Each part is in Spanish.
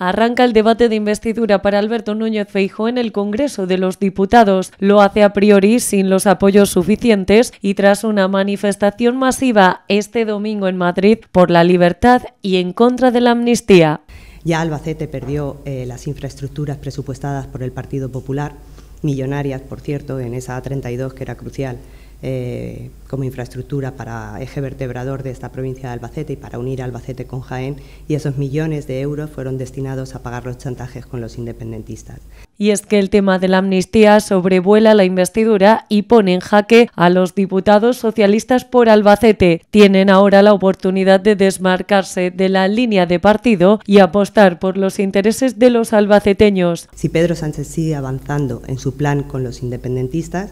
Arranca el debate de investidura para Alberto Núñez Feijó en el Congreso de los Diputados. Lo hace a priori sin los apoyos suficientes y tras una manifestación masiva este domingo en Madrid por la libertad y en contra de la amnistía. Ya Albacete perdió eh, las infraestructuras presupuestadas por el Partido Popular, millonarias, por cierto, en esa A32 que era crucial eh, como infraestructura para eje vertebrador de esta provincia de Albacete y para unir Albacete con Jaén, y esos millones de euros fueron destinados a pagar los chantajes con los independentistas. Y es que el tema de la amnistía sobrevuela la investidura y pone en jaque a los diputados socialistas por Albacete. Tienen ahora la oportunidad de desmarcarse de la línea de partido y apostar por los intereses de los albaceteños. Si Pedro Sánchez sigue avanzando en su plan con los independentistas,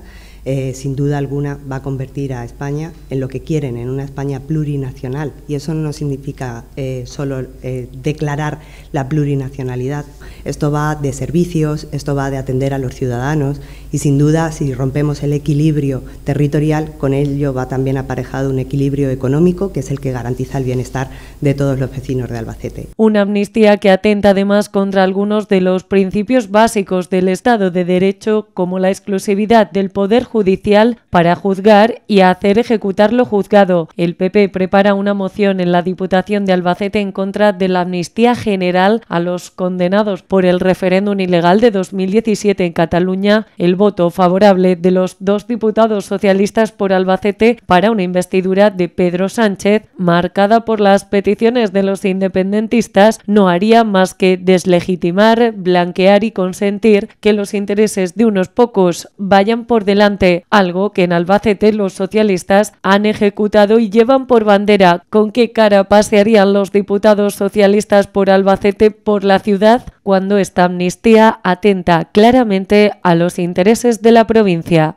eh, sin duda alguna va a convertir a España en lo que quieren, en una España plurinacional. Y eso no significa eh, solo eh, declarar la plurinacionalidad. Esto va de servicios, esto va de atender a los ciudadanos y sin duda si rompemos el equilibrio territorial, con ello va también aparejado un equilibrio económico que es el que garantiza el bienestar de todos los vecinos de Albacete. Una amnistía que atenta además contra algunos de los principios básicos del Estado de Derecho como la exclusividad del Poder Judicial judicial para juzgar y hacer ejecutar lo juzgado. El PP prepara una moción en la Diputación de Albacete en contra de la amnistía general a los condenados por el referéndum ilegal de 2017 en Cataluña. El voto favorable de los dos diputados socialistas por Albacete para una investidura de Pedro Sánchez, marcada por las peticiones de los independentistas, no haría más que deslegitimar, blanquear y consentir que los intereses de unos pocos vayan por delante algo que en Albacete los socialistas han ejecutado y llevan por bandera. ¿Con qué cara pasearían los diputados socialistas por Albacete por la ciudad cuando esta amnistía atenta claramente a los intereses de la provincia?